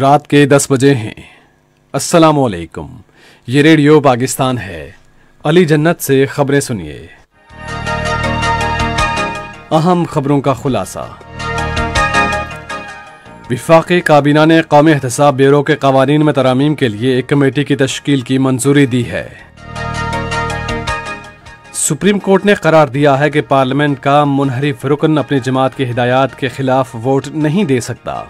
रात के दस बजे हैं अस्सलाम वालेकुम ये रेडियो पाकिस्तान है अली जन्नत से खबरें सुनिए अहम खबरों का खुलासा विफाक काबीना ने कौमी एहतसाब ब्यूरो के कवानीन में तरामीम के लिए एक कमेटी की तश्कील की मंजूरी दी है सुप्रीम कोर्ट ने करार दिया है कि पार्लियामेंट का मुनहरिफ रुकन अपनी जमात की हिदायत के खिलाफ वोट नहीं दे सकता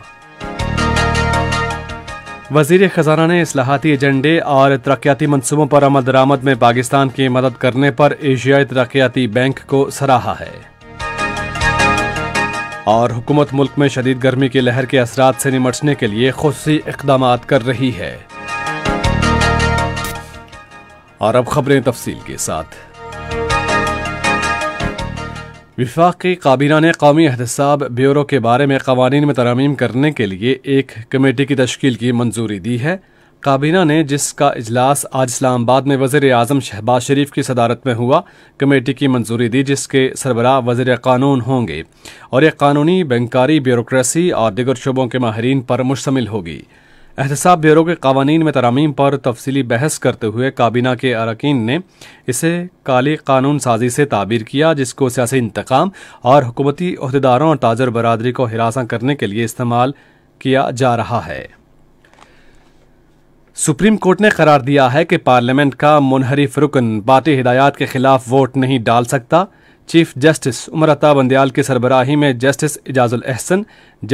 वजीर खजाना ने असलाहती एजेंडे और तरक्याती मनसूबों पर अमल दरामद में पाकिस्तान की मदद करने पर एशियाई तरक्याती बैंक को सराहा है और हुकूमत मुल्क में शदीद गर्मी की लहर के असरा से निमटने के लिए खसूसी इकदाम कर रही है और अब खबरें तफसील के साथ विफाक की काबीना ने कौमी एहतसाब ब्यूरो के बारे में कवानीन में तरामीम करने के लिए एक कमेटी की तश्कील की मंजूरी दी है काबीना ने जिसका इजलास आज इस्लामाबाद में वजर अजम शहबाज शरीफ की सदारत में हुआ कमेटी की मंजूरी दी जिसके सरबराह वजर कानून होंगे और यह कानूनी बैंकारी ब्यूरोसी और दिगर शुबों के माहरीन पर मुश्तमिल होगी एहतसाब ब्यूरो के कवानीन में तरामीम पर तफसली बहस करते हुए काबीना के अरकान ने इसे काली कानून साजी से ताबीर किया जिसको सियासी इंतकाम और हुकूमती अहदेदारों और ताजर बरदरी को हिरासा करने के लिए इस्तेमाल किया जा रहा है सुप्रीम कोर्ट ने करार दिया है कि पार्लियामेंट का मुनहरिफ रुकन बात हिदायत के खिलाफ वोट नहीं डाल सकता चीफ जस्टिस उमरता बंदयाल की सरबराही में justice Ijazul Ahsan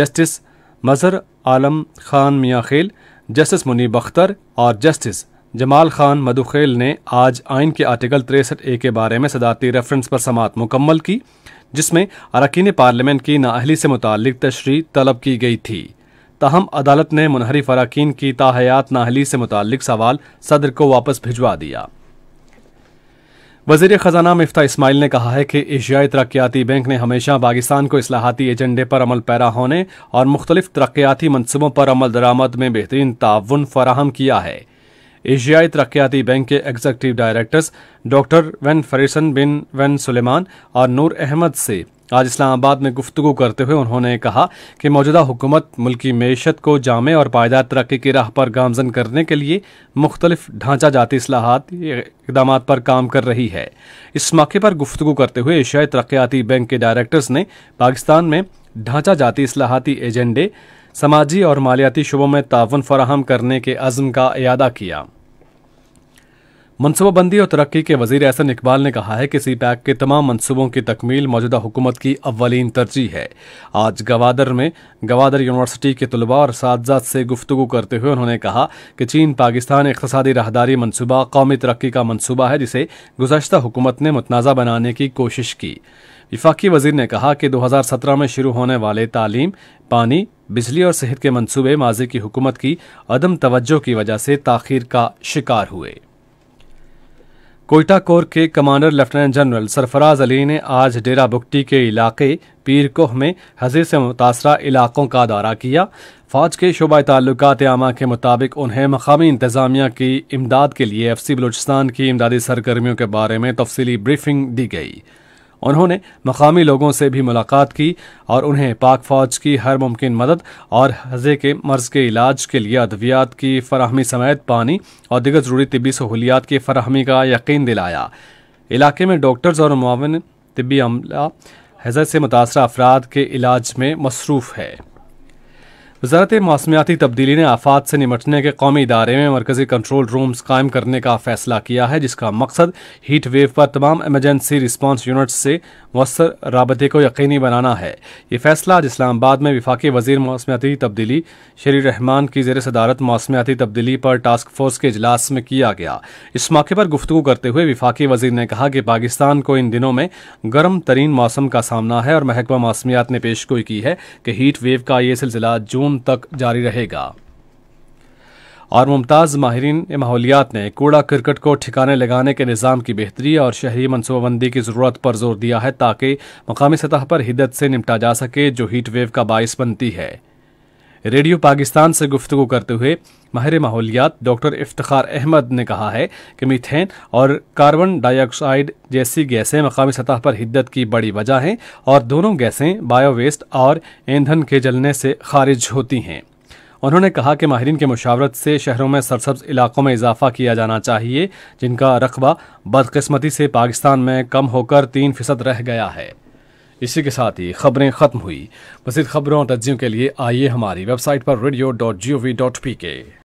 justice Mazhar Alam Khan Miankhel justice Munib Akhtar और जस्टिस जमाल खान मधुखेल ने आज आइन के आर्टिकल तिरसठ ए के बारे में सदारती रेफरेंस पर समात मुकम्मल की जिसमें अरकान पार्लियामेंट की नाअहली से मुतल तशरी तलब की गई थी ताहम अदालत ने मुनहरफ अरकान की ताहयात नाहली से मुतल सवाल सदर को वापस भिजवा दिया वजीर खजाना मफ्ता इस्माइल ने कहा है कि एशियाई तरक्याती बैंक ने हमेशा पाकिस्तान को असलाहती एजेंडे पर अमल पैरा होने और मुख्तलिफ तरक्याती मनसूबों पर अमल दरामद में बेहतरीन ताउन फराहम किया है एशियाई तरक्याती बैंक के executive directors doctor Wan Farisan bin Wan Sulaiman और नूर अहमद से आज इस्लामाबाद में गुफ्तु करते हुए उन्होंने कहा कि मौजूदा हुकूमत मुल्की मीशत को जामे और पायदार तरक्की की राह पर गामजन करने के लिए मुख्तलिफ ढांचा जाती असलाहत इकदाम पर काम कर रही है इस मौके पर गुफ्तु करते हुए एशियाई तरक्याती बैंक के डायरेक्टर्स ने पाकिस्तान में ढांचा जाती असलाहती एजेंडे समाजी और मालियाती शुबों में ताउन फराहम करने के अज़म का अदा किया मनसूबाबंदी और तरक्की के वजीर एहसन इकबाल ने कहा है कि सी पैक के तमाम मनसूबों की तकमील मौजूदा हुकूमत की अवलिन तरजीह है आज गवादर में गवादर यूनिवर्सिटी के तलबा और साथ से गुफ्तु करते हुए उन्होंने कहा कि चीन पाकिस्तान इकतदी राहदारी मनसूबा कौमी तरक्की का मनसूबा है जिसे गुजशत हुकूमत ने मतनाज़ा बनाने की कोशिश की विफाकी वजीर ने कहा कि 2017 में शुरू होने वाले तालीम पानी बिजली और सेहत के मंसूबे माजी की हुकूमत की अदम तवज्जो की वजह से ताखिर का शिकार हुए कोयटा कोर के commander lieutenant general Sarfaraz Ali ने आज डेरा बुकटी के इलाके पीर कोह में हजीर से मुतासरा इलाकों का दौरा किया फौज के शुबा ताल्लुकात आमा के मुताबिक उन्हें मकामी इंतजामिया की इमदाद के लिए एफ सी बलूचिस्तान की इमदादी सरगर्मियों के बारे में तफसली ब्रीफिंग दी गई उन्होंने मकामी लोगों से भी मुलाकात की और उन्हें पाक फौज की हर मुमकिन मदद और हजे के मर्ज के इलाज के लिए अद्वियात की फरहमी समेत पानी और दिगर ज़रूरी तबी सहूलियात की फरहमी का यकीन दिलाया इलाके में डॉक्टर्स और मुआवन तबी अमला हजर से मुतासर अफराद के इलाज में मसरूफ़ है वजारत मौसमियाती तब्दीली ने आफात से निमटने के कौमी इदारे में मरकजी कंट्रोल रूम्स कायम करने का फैसला किया है जिसका मकसद हीट वेव पर तमाम एमरजेंसी रिस्पॉन्स यूनिट्स से मवसर रबते को यकीनी बनाना है ये फैसला आज इस्लामाबाद में विफाक वजीर मौसमियाती तब्दीली शरी रहमान की जेर सदारत मौसमियाती तब्दीली पर टास्क फोर्स के इजलास में किया गया इस मौके पर गुफ्तु करते हुए विफाक़ी वजीर ने कहा कि पाकिस्तान को इन दिनों में गर्म तरीन मौसम का सामना है और महकमा मौसमियात ने पेशगोई की है कि हीट वेव का ये सिलसिला जून जून तक जारी रहेगा और मुमताज़ माहरीन माहौलियात ने कूड़ा क्रिकेट को ठिकाने लगाने के निज़ाम की बेहतरी और शहरी मनसूबाबंदी की ज़रूरत पर जोर दिया है ताकि मकामी सतह पर हिदत से निपटा जा सके जो हीट वेव का बायस बनती है रेडियो पाकिस्तान से गुफ्तु करते हुए माहिर माहौलियात डॉक्टर इफ्तार अहमद ने कहा है कि मीथेन और कार्बन डाइऑक्साइड जैसी गैसें मकामी सतह पर हिद्दत की बड़ी वजह हैं और दोनों गैसें बायोवेस्ट और ईंधन के जलने से खारिज होती हैं उन्होंने कहा कि माहरीन के मशावरत से शहरों में सरसब्ज इलाकों में इजाफा किया जाना चाहिए जिनका रकबा बदकस्मती से पाकिस्तान में कम होकर तीन फीसद रह गया है इसी के साथ ही खबरें खत्म हुई मजीद खबरों और तजियों के लिए आइए हमारी वेबसाइट पर radio dot G O V dot P के